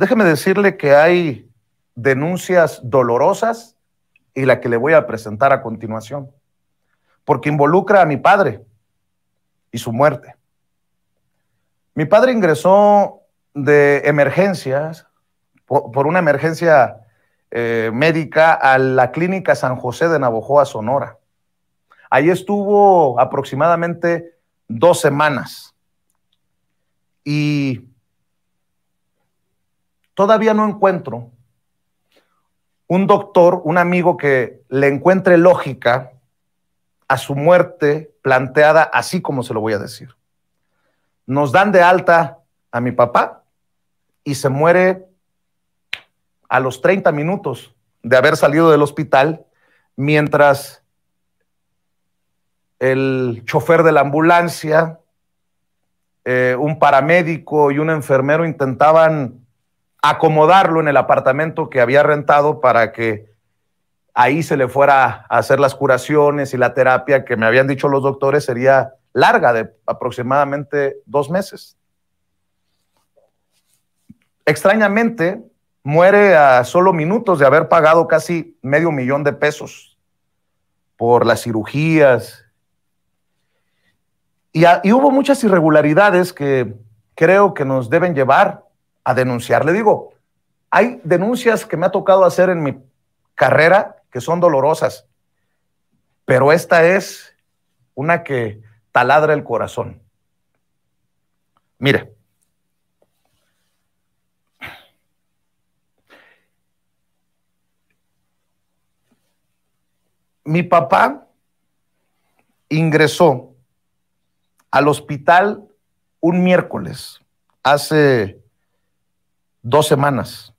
Déjeme decirle que hay denuncias dolorosas y la que le voy a presentar a continuación, porque involucra a mi padre y su muerte. Mi padre ingresó de emergencias, por una emergencia eh, médica, a la clínica San José de Navojoa, Sonora. Ahí estuvo aproximadamente dos semanas. Y Todavía no encuentro un doctor, un amigo que le encuentre lógica a su muerte planteada así como se lo voy a decir. Nos dan de alta a mi papá y se muere a los 30 minutos de haber salido del hospital mientras el chofer de la ambulancia, eh, un paramédico y un enfermero intentaban acomodarlo en el apartamento que había rentado para que ahí se le fuera a hacer las curaciones y la terapia que me habían dicho los doctores sería larga, de aproximadamente dos meses. Extrañamente, muere a solo minutos de haber pagado casi medio millón de pesos por las cirugías. Y, hubo muchas irregularidades que creo que nos deben llevar a denunciar. Le digo, hay denuncias que me ha tocado hacer en mi carrera que son dolorosas, pero esta es una que taladra el corazón. Mira. mi papá ingresó al hospital un miércoles hace dos semanas.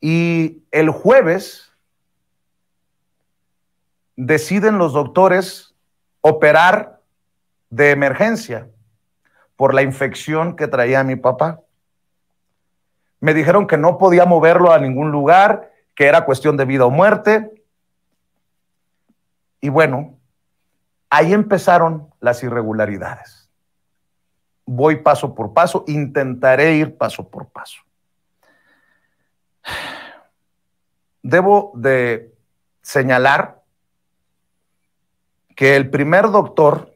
Y el jueves deciden los doctores operar de emergencia por la infección que traía mi papá. Me dijeron que no podía moverlo a ningún lugar, que era cuestión de vida o muerte. Y bueno, ahí empezaron las irregularidades voy paso por paso, intentaré ir paso por paso. Debo de señalar que el primer doctor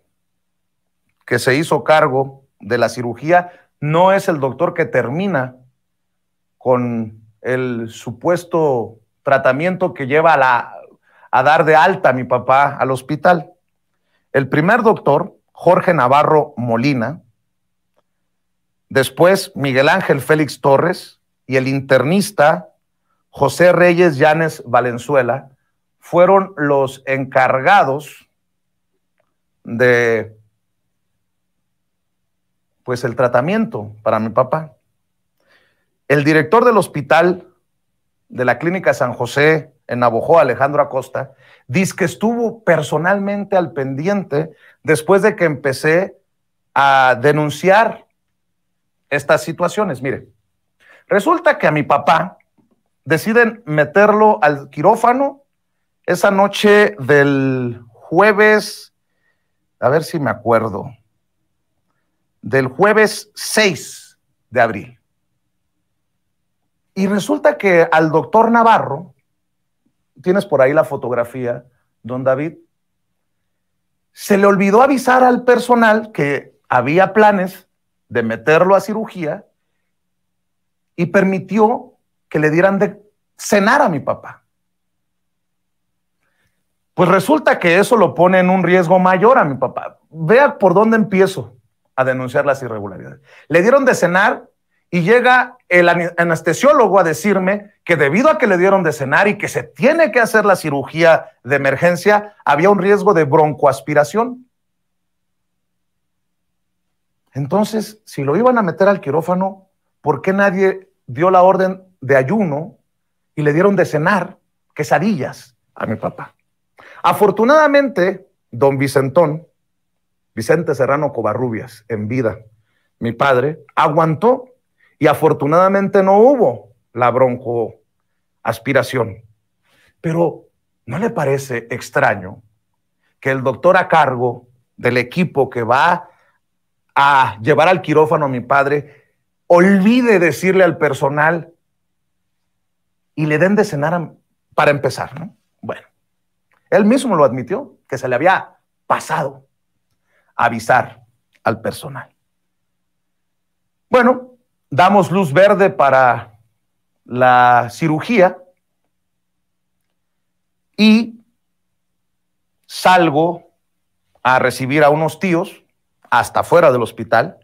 que se hizo cargo de la cirugía no es el doctor que termina con el supuesto tratamiento que lleva a, la, a dar de alta a mi papá al hospital. El primer doctor, Jorge Navarro Molina, Después, Miguel Ángel Félix Torres y el internista José Reyes Llanes Valenzuela fueron los encargados de pues el tratamiento para mi papá. El director del hospital de la Clínica San José en Navojo, Alejandro Acosta, dice que estuvo personalmente al pendiente después de que empecé a denunciar estas situaciones. Mire, resulta que a mi papá deciden meterlo al quirófano esa noche del jueves, a ver si me acuerdo, del jueves 6 de abril. Y resulta que al doctor Navarro, tienes por ahí la fotografía, don David, se le olvidó avisar al personal que había planes de meterlo a cirugía y permitió que le dieran de cenar a mi papá. Pues resulta que eso lo pone en un riesgo mayor a mi papá. Vea por dónde empiezo a denunciar las irregularidades. Le dieron de cenar y llega el anestesiólogo a decirme que debido a que le dieron de cenar y que se tiene que hacer la cirugía de emergencia, había un riesgo de broncoaspiración. Entonces, si lo iban a meter al quirófano, ¿por qué nadie dio la orden de ayuno y le dieron de cenar quesadillas a mi papá? Afortunadamente, don Vicentón, Vicente Serrano Covarrubias, en vida, mi padre, aguantó y afortunadamente no hubo la aspiración. Pero, ¿no le parece extraño que el doctor a cargo del equipo que va a llevar al quirófano a mi padre, olvide decirle al personal y le den de cenar para empezar, ¿no? Bueno, él mismo lo admitió, que se le había pasado avisar al personal. Bueno, damos luz verde para la cirugía y salgo a recibir a unos tíos hasta fuera del hospital,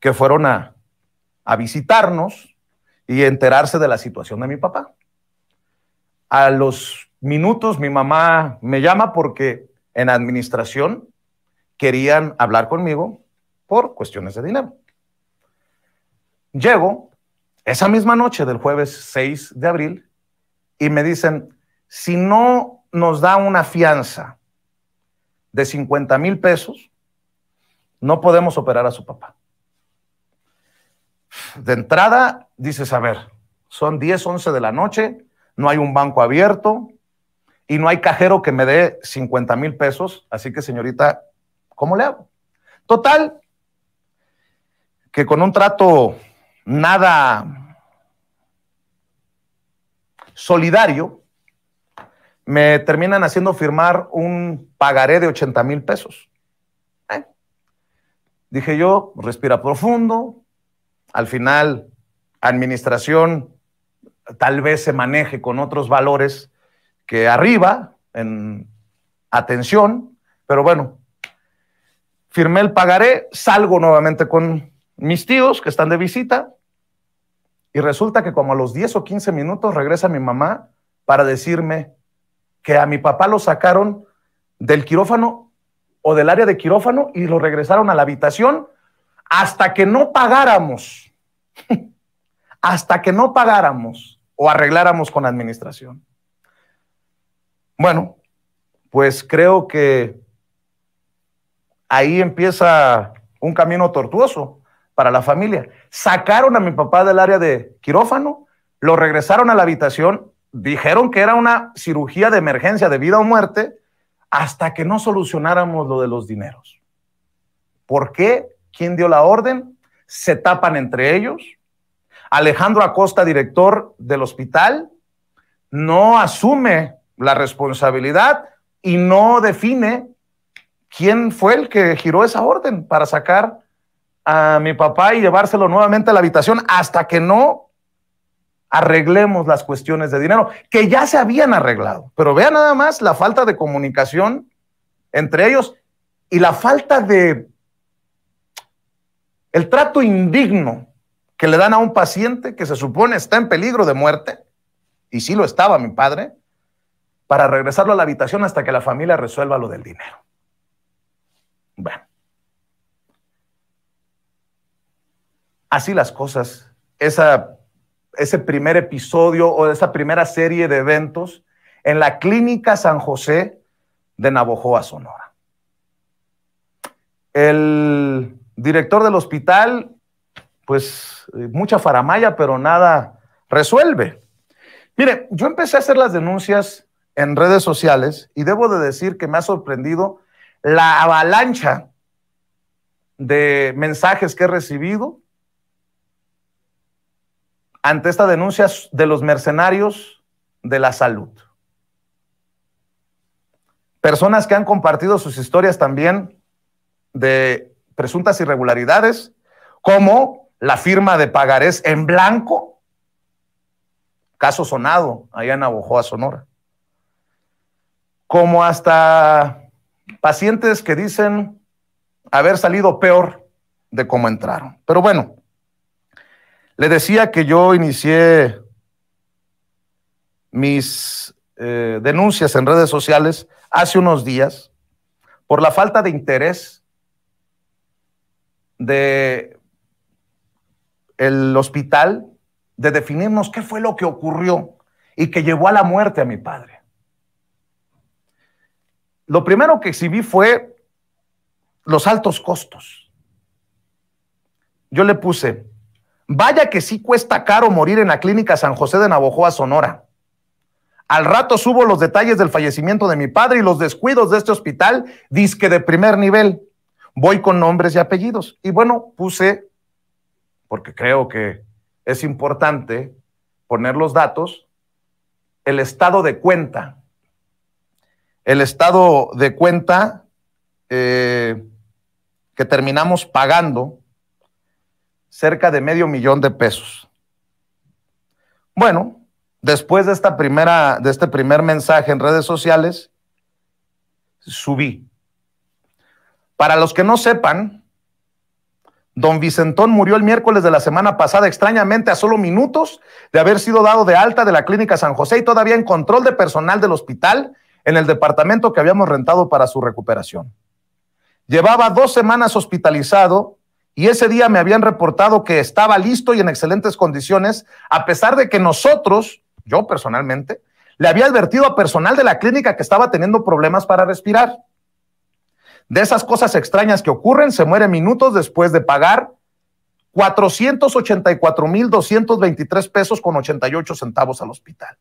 que fueron a, a visitarnos y enterarse de la situación de mi papá. A los minutos mi mamá me llama porque en administración querían hablar conmigo por cuestiones de dinero. Llego esa misma noche del jueves 6 de abril y me dicen, si no nos da una fianza de 50 mil pesos, no podemos operar a su papá. De entrada, dices, a ver, son 10, 11 de la noche, no hay un banco abierto y no hay cajero que me dé 50 mil pesos, así que señorita, ¿cómo le hago? Total, que con un trato nada solidario, me terminan haciendo firmar un pagaré de 80 mil pesos. Dije yo, respira profundo, al final administración tal vez se maneje con otros valores que arriba, en atención, pero bueno, firmé el pagaré, salgo nuevamente con mis tíos que están de visita y resulta que como a los 10 o 15 minutos regresa mi mamá para decirme que a mi papá lo sacaron del quirófano o del área de quirófano y lo regresaron a la habitación hasta que no pagáramos, hasta que no pagáramos o arregláramos con la administración. Bueno, pues creo que ahí empieza un camino tortuoso para la familia. Sacaron a mi papá del área de quirófano, lo regresaron a la habitación, dijeron que era una cirugía de emergencia de vida o muerte, hasta que no solucionáramos lo de los dineros. ¿Por qué? ¿Quién dio la orden? Se tapan entre ellos. Alejandro Acosta, director del hospital, no asume la responsabilidad y no define quién fue el que giró esa orden para sacar a mi papá y llevárselo nuevamente a la habitación hasta que no arreglemos las cuestiones de dinero, que ya se habían arreglado. Pero vean nada más la falta de comunicación entre ellos y la falta de el trato indigno que le dan a un paciente que se supone está en peligro de muerte, y sí lo estaba mi padre, para regresarlo a la habitación hasta que la familia resuelva lo del dinero. Bueno, así las cosas, esa ese primer episodio o esa primera serie de eventos en la Clínica San José de Navojoa, Sonora. El director del hospital, pues eh, mucha faramaya, pero nada resuelve. Mire, yo empecé a hacer las denuncias en redes sociales y debo de decir que me ha sorprendido la avalancha de mensajes que he recibido ante esta denuncia de los mercenarios de la salud. Personas que han compartido sus historias también de presuntas irregularidades, como la firma de pagarés en blanco, caso sonado allá en Abojoa, Sonora, como hasta pacientes que dicen haber salido peor de cómo entraron. Pero bueno, le decía que yo inicié mis eh, denuncias en redes sociales hace unos días por la falta de interés de el hospital de definirnos qué fue lo que ocurrió y que llevó a la muerte a mi padre. Lo primero que exhibí fue los altos costos. Yo le puse Vaya que sí cuesta caro morir en la clínica San José de Navojoa, Sonora. Al rato subo los detalles del fallecimiento de mi padre y los descuidos de este hospital, disque de primer nivel. Voy con nombres y apellidos. Y bueno, puse, porque creo que es importante poner los datos, el estado de cuenta. El estado de cuenta eh, que terminamos pagando cerca de medio millón de pesos. Bueno, después de, esta primera, de este primer mensaje en redes sociales, subí. Para los que no sepan, don Vicentón murió el miércoles de la semana pasada, extrañamente a solo minutos de haber sido dado de alta de la clínica San José y todavía en control de personal del hospital en el departamento que habíamos rentado para su recuperación. Llevaba dos semanas hospitalizado y ese día me habían reportado que estaba listo y en excelentes condiciones, a pesar de que nosotros, yo personalmente, le había advertido a personal de la clínica que estaba teniendo problemas para respirar. De esas cosas extrañas que ocurren, se muere minutos después de pagar 484.223 pesos con 88 centavos al hospital.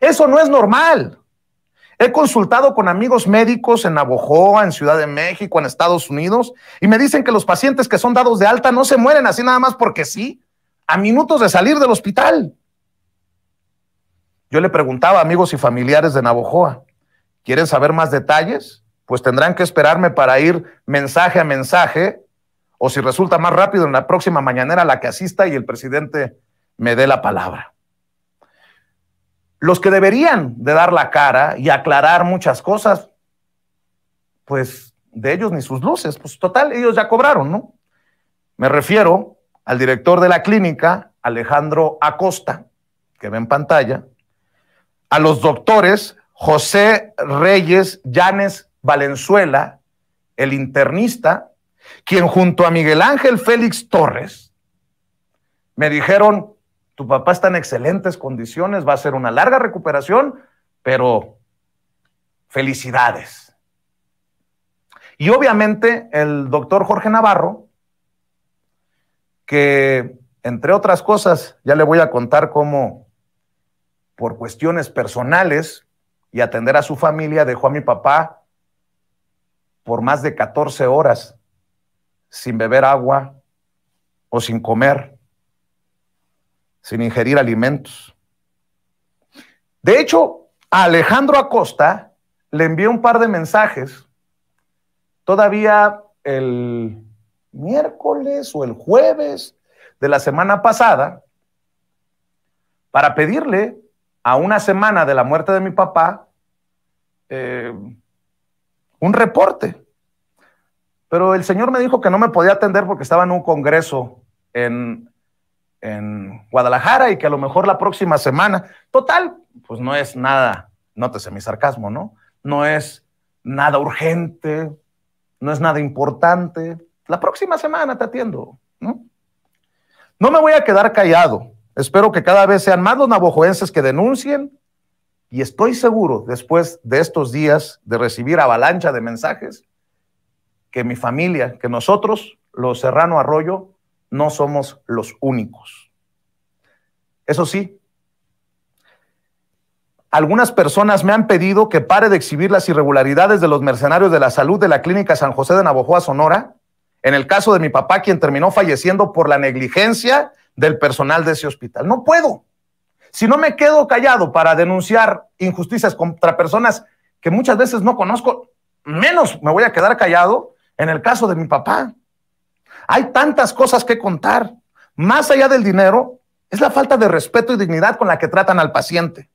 Eso no es normal. He consultado con amigos médicos en Navojoa, en Ciudad de México, en Estados Unidos, y me dicen que los pacientes que son dados de alta no se mueren así nada más porque sí, a minutos de salir del hospital. Yo le preguntaba a amigos y familiares de Navojoa, ¿quieren saber más detalles? Pues tendrán que esperarme para ir mensaje a mensaje, o si resulta más rápido en la próxima mañanera la que asista y el presidente me dé la palabra los que deberían de dar la cara y aclarar muchas cosas, pues de ellos ni sus luces, pues total, ellos ya cobraron, ¿no? Me refiero al director de la clínica, Alejandro Acosta, que ve en pantalla, a los doctores José Reyes Llanes Valenzuela, el internista, quien junto a Miguel Ángel Félix Torres me dijeron tu papá está en excelentes condiciones, va a ser una larga recuperación, pero felicidades. Y obviamente el doctor Jorge Navarro, que entre otras cosas, ya le voy a contar cómo por cuestiones personales y atender a su familia dejó a mi papá por más de 14 horas sin beber agua o sin comer sin ingerir alimentos. De hecho, a Alejandro Acosta le envió un par de mensajes todavía el miércoles o el jueves de la semana pasada para pedirle a una semana de la muerte de mi papá eh, un reporte. Pero el señor me dijo que no me podía atender porque estaba en un congreso en en Guadalajara y que a lo mejor la próxima semana, total, pues no es nada, nótese mi sarcasmo, ¿no? No es nada urgente, no es nada importante. La próxima semana te atiendo, ¿no? No me voy a quedar callado. Espero que cada vez sean más los navojoenses que denuncien y estoy seguro, después de estos días de recibir avalancha de mensajes, que mi familia, que nosotros, los Serrano Arroyo, no somos los únicos. Eso sí, algunas personas me han pedido que pare de exhibir las irregularidades de los mercenarios de la salud de la Clínica San José de Navojoa, Sonora, en el caso de mi papá, quien terminó falleciendo por la negligencia del personal de ese hospital. No puedo. Si no me quedo callado para denunciar injusticias contra personas que muchas veces no conozco, menos me voy a quedar callado en el caso de mi papá. Hay tantas cosas que contar. Más allá del dinero, es la falta de respeto y dignidad con la que tratan al paciente.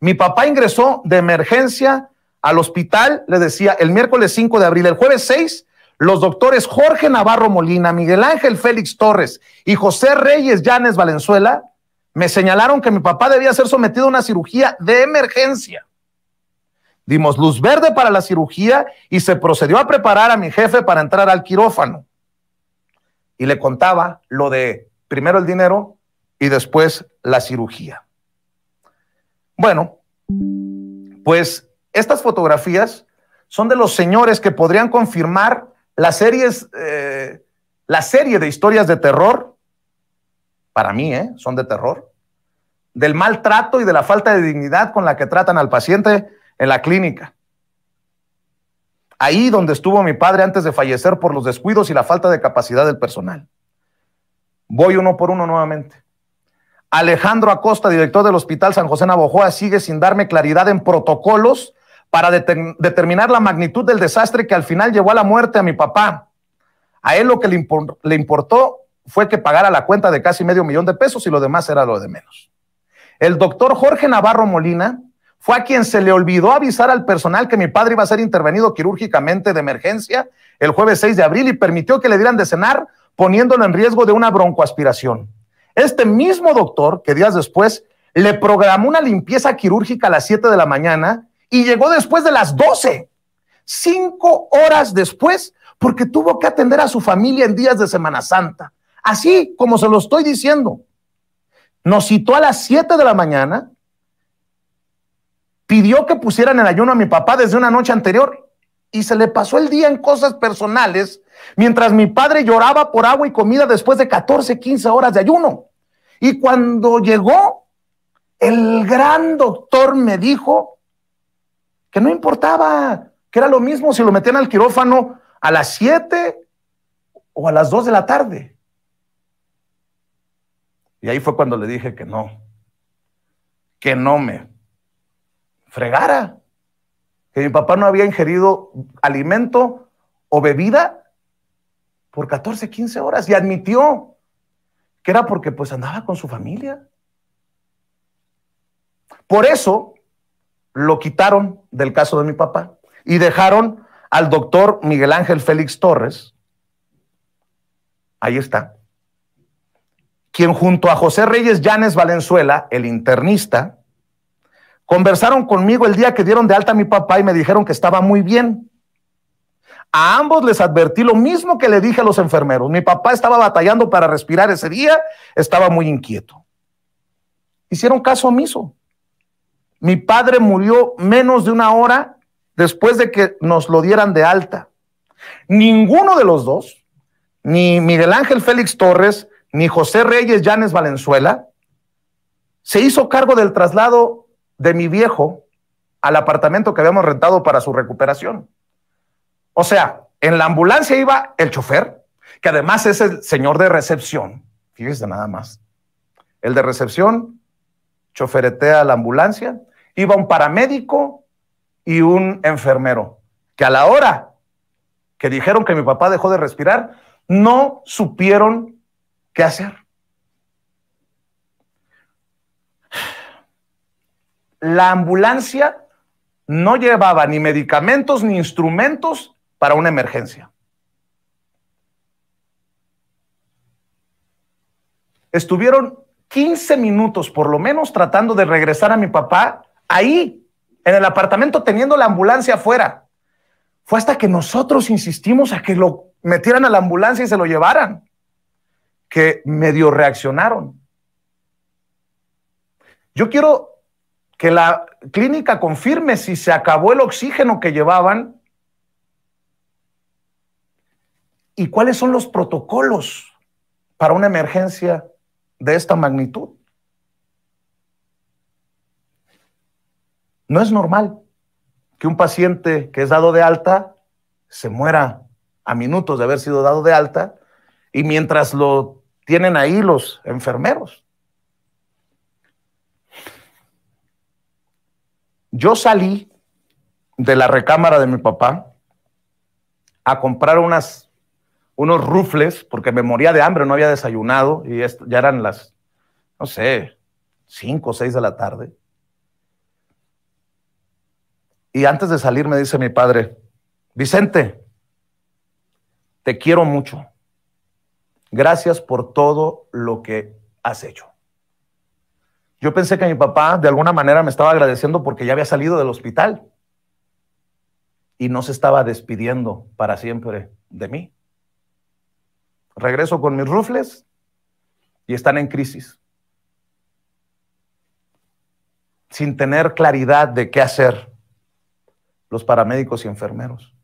Mi papá ingresó de emergencia al hospital, le decía, el miércoles 5 de abril, el jueves 6, los doctores Jorge Navarro Molina, Miguel Ángel Félix Torres y José Reyes Llanes Valenzuela me señalaron que mi papá debía ser sometido a una cirugía de emergencia. Dimos luz verde para la cirugía y se procedió a preparar a mi jefe para entrar al quirófano y le contaba lo de primero el dinero y después la cirugía. Bueno, pues estas fotografías son de los señores que podrían confirmar las series, eh, la serie de historias de terror, para mí, ¿eh? son de terror, del maltrato y de la falta de dignidad con la que tratan al paciente en la clínica ahí donde estuvo mi padre antes de fallecer por los descuidos y la falta de capacidad del personal. Voy uno por uno nuevamente. Alejandro Acosta, director del Hospital San José Navojoa, sigue sin darme claridad en protocolos para determinar la magnitud del desastre que al final llevó a la muerte a mi papá. A él lo que le, le importó fue que pagara la cuenta de casi medio millón de pesos y lo demás era lo de menos. El doctor Jorge Navarro Molina, fue a quien se le olvidó avisar al personal que mi padre iba a ser intervenido quirúrgicamente de emergencia el jueves 6 de abril y permitió que le dieran de cenar poniéndolo en riesgo de una broncoaspiración. Este mismo doctor que días después le programó una limpieza quirúrgica a las 7 de la mañana y llegó después de las 12, cinco horas después, porque tuvo que atender a su familia en días de Semana Santa. Así como se lo estoy diciendo. Nos citó a las 7 de la mañana, pidió que pusieran el ayuno a mi papá desde una noche anterior y se le pasó el día en cosas personales mientras mi padre lloraba por agua y comida después de 14, 15 horas de ayuno. Y cuando llegó, el gran doctor me dijo que no importaba, que era lo mismo si lo metían al quirófano a las 7 o a las 2 de la tarde. Y ahí fue cuando le dije que no, que no me fregara. Que mi papá no había ingerido alimento o bebida por 14, 15 horas y admitió que era porque pues andaba con su familia. Por eso lo quitaron del caso de mi papá y dejaron al doctor Miguel Ángel Félix Torres. Ahí está. Quien junto a José Reyes Llanes Valenzuela, el internista, Conversaron conmigo el día que dieron de alta a mi papá y me dijeron que estaba muy bien. A ambos les advertí lo mismo que le dije a los enfermeros. Mi papá estaba batallando para respirar ese día, estaba muy inquieto. Hicieron caso omiso. Mi padre murió menos de una hora después de que nos lo dieran de alta. Ninguno de los dos, ni Miguel Ángel Félix Torres, ni José Reyes Llanes Valenzuela, se hizo cargo del traslado de mi viejo al apartamento que habíamos rentado para su recuperación. O sea, en la ambulancia iba el chofer, que además es el señor de recepción. Fíjese nada más. El de recepción choferetea la ambulancia, iba un paramédico y un enfermero, que a la hora que dijeron que mi papá dejó de respirar, no supieron qué hacer. la ambulancia no llevaba ni medicamentos ni instrumentos para una emergencia. Estuvieron 15 minutos por lo menos tratando de regresar a mi papá ahí, en el apartamento, teniendo la ambulancia afuera. Fue hasta que nosotros insistimos a que lo metieran a la ambulancia y se lo llevaran, que medio reaccionaron. Yo quiero que la clínica confirme si se acabó el oxígeno que llevaban y cuáles son los protocolos para una emergencia de esta magnitud. No es normal que un paciente que es dado de alta se muera a minutos de haber sido dado de alta y mientras lo tienen ahí los enfermeros. Yo salí de la recámara de mi papá a comprar unos rufles porque me moría de hambre, no había desayunado y esto, ya eran las, no sé, cinco o seis de la tarde. Y antes de salir me dice mi padre, Vicente, te quiero mucho. Gracias por todo lo que has hecho. Yo pensé que mi papá de alguna manera me estaba agradeciendo porque ya había salido del hospital y no se estaba despidiendo para siempre de mí. Regreso con mis rufles y están en crisis, sin tener claridad de qué hacer los paramédicos y enfermeros.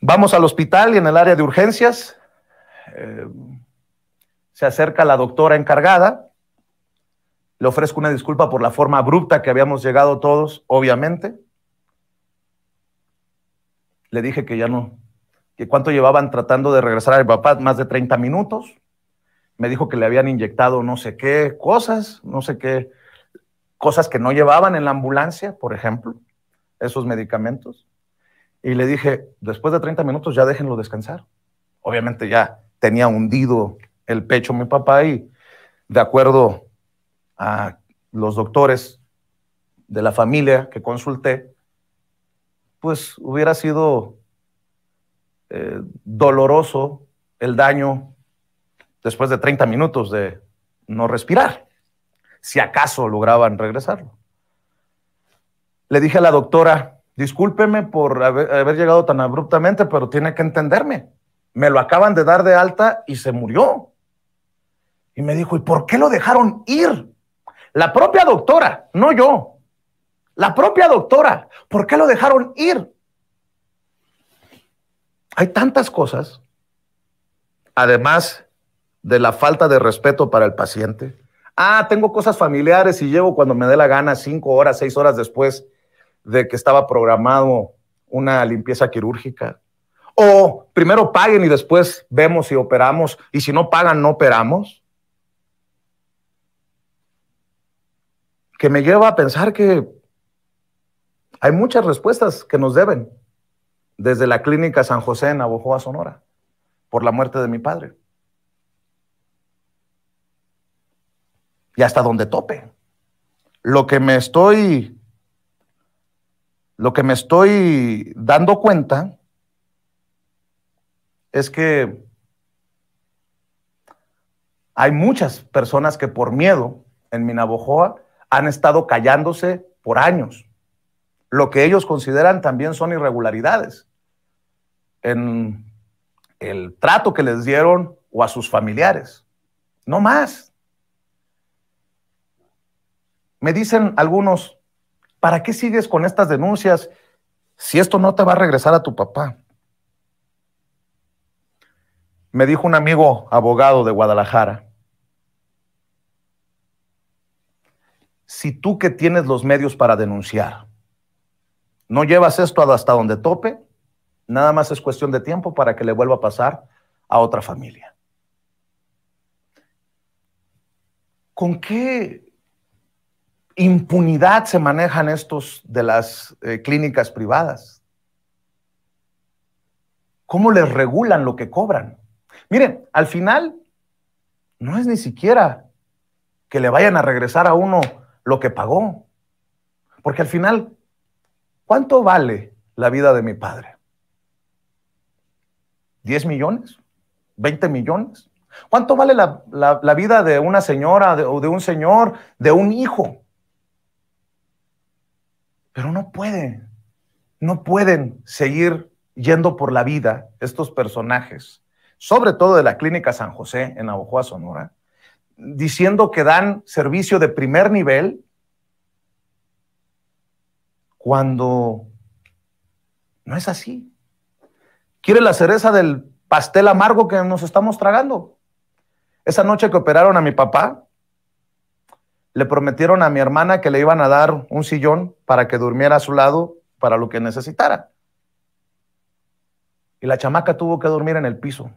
Vamos al hospital y en el área de urgencias. Eh, se acerca la doctora encargada, le ofrezco una disculpa por la forma abrupta que habíamos llegado todos, obviamente. Le dije que ya no, que cuánto llevaban tratando de regresar al papá, más de 30 minutos. Me dijo que le habían inyectado no sé qué cosas, no sé qué, cosas que no llevaban en la ambulancia, por ejemplo, esos medicamentos. Y le dije, después de 30 minutos ya déjenlo descansar. Obviamente ya tenía hundido el pecho mi papá y de acuerdo a los doctores de la familia que consulté, pues hubiera sido eh, doloroso el daño después de 30 minutos de no respirar, si acaso lograban regresarlo. Le dije a la doctora, discúlpeme por haber, haber llegado tan abruptamente, pero tiene que entenderme. Me lo acaban de dar de alta y se murió. Y me dijo, ¿y por qué lo dejaron ir? La propia doctora, no yo. La propia doctora, ¿por qué lo dejaron ir? Hay tantas cosas, además de la falta de respeto para el paciente. Ah, tengo cosas familiares y llevo cuando me dé la gana cinco horas, seis horas después de que estaba programado una limpieza quirúrgica. O primero paguen y después vemos si operamos y si no pagan no operamos. que me lleva a pensar que hay muchas respuestas que nos deben desde la clínica San José en Navojoa, Sonora, por la muerte de mi padre. Y hasta donde tope. Lo que me estoy lo que me estoy dando cuenta es que hay muchas personas que por miedo en mi Navojoa han estado callándose por años. Lo que ellos consideran también son irregularidades en el trato que les dieron o a sus familiares. No más. Me dicen algunos, ¿para qué sigues con estas denuncias si esto no te va a regresar a tu papá? Me dijo un amigo abogado de Guadalajara, si tú que tienes los medios para denunciar, no llevas esto hasta donde tope, nada más es cuestión de tiempo para que le vuelva a pasar a otra familia. ¿Con qué impunidad se manejan estos de las eh, clínicas privadas? ¿Cómo les regulan lo que cobran? Miren, al final no es ni siquiera que le vayan a regresar a uno lo que pagó. Porque al final, ¿cuánto vale la vida de mi padre? ¿10 millones? ¿20 millones? ¿Cuánto vale la, vida de una señora o de un señor, de un hijo? Pero no pueden, no pueden seguir yendo por la vida estos personajes, sobre todo de la Clínica San José en Abojoa, Sonora, diciendo que dan servicio de primer nivel cuando no es así. Quiere la cereza del pastel amargo que nos estamos tragando. Esa noche que operaron a mi papá, le prometieron a mi hermana que le iban a dar un sillón para que durmiera a su lado para lo que necesitara. Y la chamaca tuvo que dormir en el piso.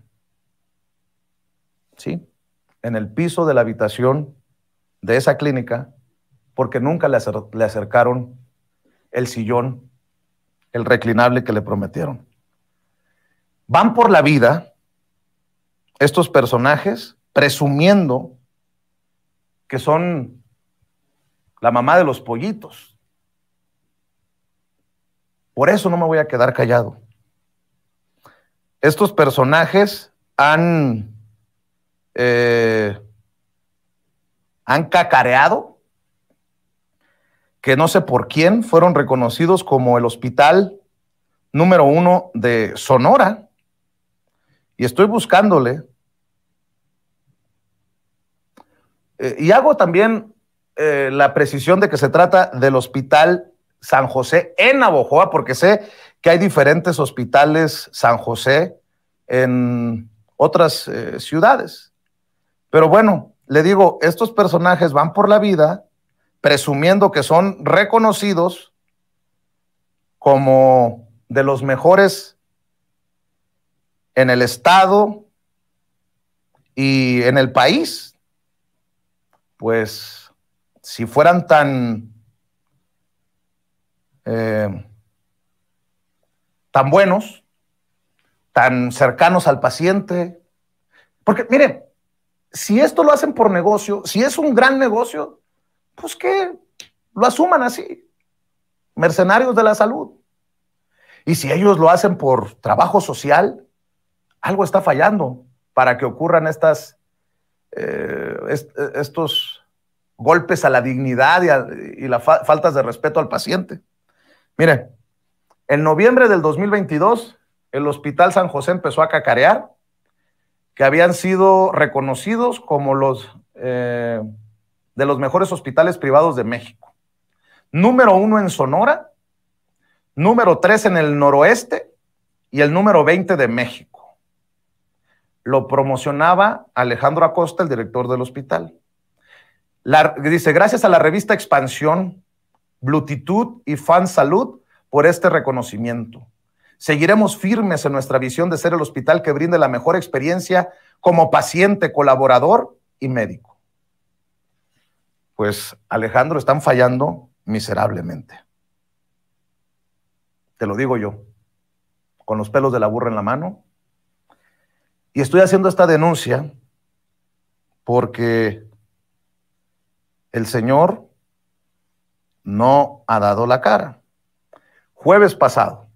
¿Sí? en el piso de la habitación de esa clínica porque nunca le, le acercaron el sillón, el reclinable que le prometieron. Van por la vida estos personajes presumiendo que son la mamá de los pollitos. Por eso no me voy a quedar callado. Estos personajes han eh, han cacareado, que no sé por quién fueron reconocidos como el hospital número uno de Sonora. Y estoy buscándole. Eh, y hago también eh, la precisión de que se trata del hospital San José en Navojoa, porque sé que hay diferentes hospitales San José en otras ciudades. Pero bueno, le digo, estos personajes van por la vida presumiendo que son reconocidos como de los mejores en el Estado y en el país. Pues si fueran tan, eh, tan buenos, tan cercanos al paciente, porque miren, si esto lo hacen por negocio, si es un gran negocio, pues que lo asuman así. Mercenarios de la salud. Y si ellos lo hacen por trabajo social, algo está fallando para que ocurran estas, eh, estos golpes a la dignidad y, las faltas de respeto al paciente. Mire, en noviembre del 2022, el Hospital San José empezó a cacarear que habían sido reconocidos como los eh, de los mejores hospitales privados de México. Número uno en Sonora, número tres en el noroeste y el número 20 de México. Lo promocionaba Alejandro Acosta, el director del hospital. dice, gracias a la revista Expansión, Blutitud y Fan Salud por este reconocimiento. Seguiremos firmes en nuestra visión de ser el hospital que brinde la mejor experiencia como paciente, colaborador y médico. Pues Alejandro, están fallando miserablemente. Te lo digo yo, con los pelos de la burra en la mano. Y estoy haciendo esta denuncia porque el Señor no ha dado la cara. Jueves pasado,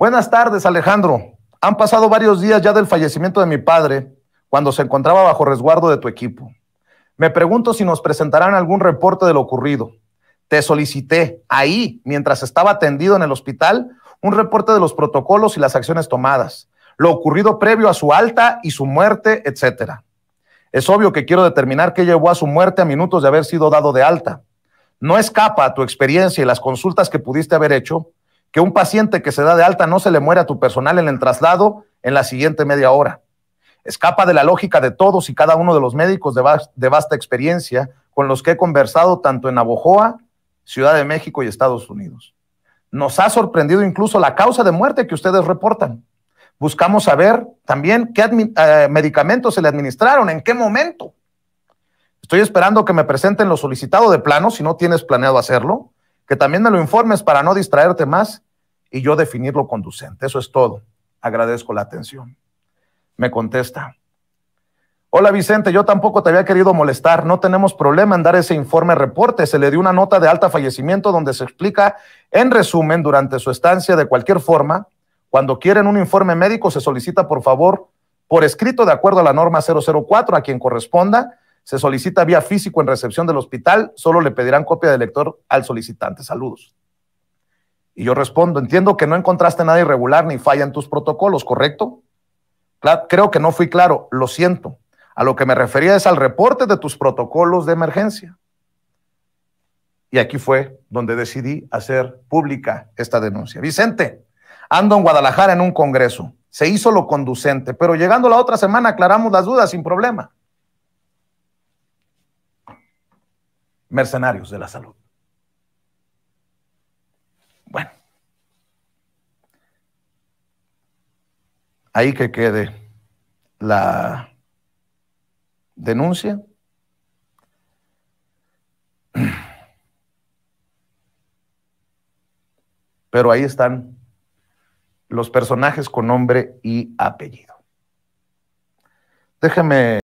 Buenas tardes, Alejandro. Han pasado varios días ya del fallecimiento de mi padre, cuando se encontraba bajo resguardo de tu equipo. Me pregunto si nos presentarán algún reporte de lo ocurrido. Te solicité ahí, mientras estaba atendido en el hospital, un reporte de los protocolos y las acciones tomadas, lo ocurrido previo a su alta y su muerte, etcétera. Es obvio que quiero determinar qué llevó a su muerte a minutos de haber sido dado de alta. No escapa a tu experiencia y las consultas que pudiste haber hecho que un paciente que se da de alta no se le muera a tu personal en el traslado en la siguiente media hora. Escapa de la lógica de todos y cada uno de los médicos de, vasta experiencia con los que he conversado tanto en Abojoa, Ciudad de México y Estados Unidos. Nos ha sorprendido incluso la causa de muerte que ustedes reportan. Buscamos saber también qué eh, medicamentos se le administraron, en qué momento. Estoy esperando que me presenten lo solicitado de plano, si no tienes planeado hacerlo, que también me lo informes para no distraerte más y yo definirlo conducente. Eso es todo. Agradezco la atención. Me contesta. Hola Vicente, yo tampoco te había querido molestar, no tenemos problema en dar ese informe reporte. Se le dio una nota de alta fallecimiento donde se explica, en resumen, durante su estancia de cualquier forma, cuando quieren un informe médico se solicita por favor por escrito de acuerdo a la norma 004 a quien corresponda se solicita vía físico en recepción del hospital, solo le pedirán copia del lector al solicitante. Saludos. Y yo respondo, entiendo que no encontraste nada irregular ni falla en tus protocolos, ¿correcto? Creo que no fui claro, lo siento. A lo que me refería es al reporte de tus protocolos de emergencia. Y aquí fue donde decidí hacer pública esta denuncia. Vicente, ando en Guadalajara en un congreso. Se hizo lo conducente, pero llegando la otra semana aclaramos las dudas sin problema. mercenarios de la salud. Bueno, ahí que quede la denuncia. Pero ahí están los personajes con nombre y apellido. Déjeme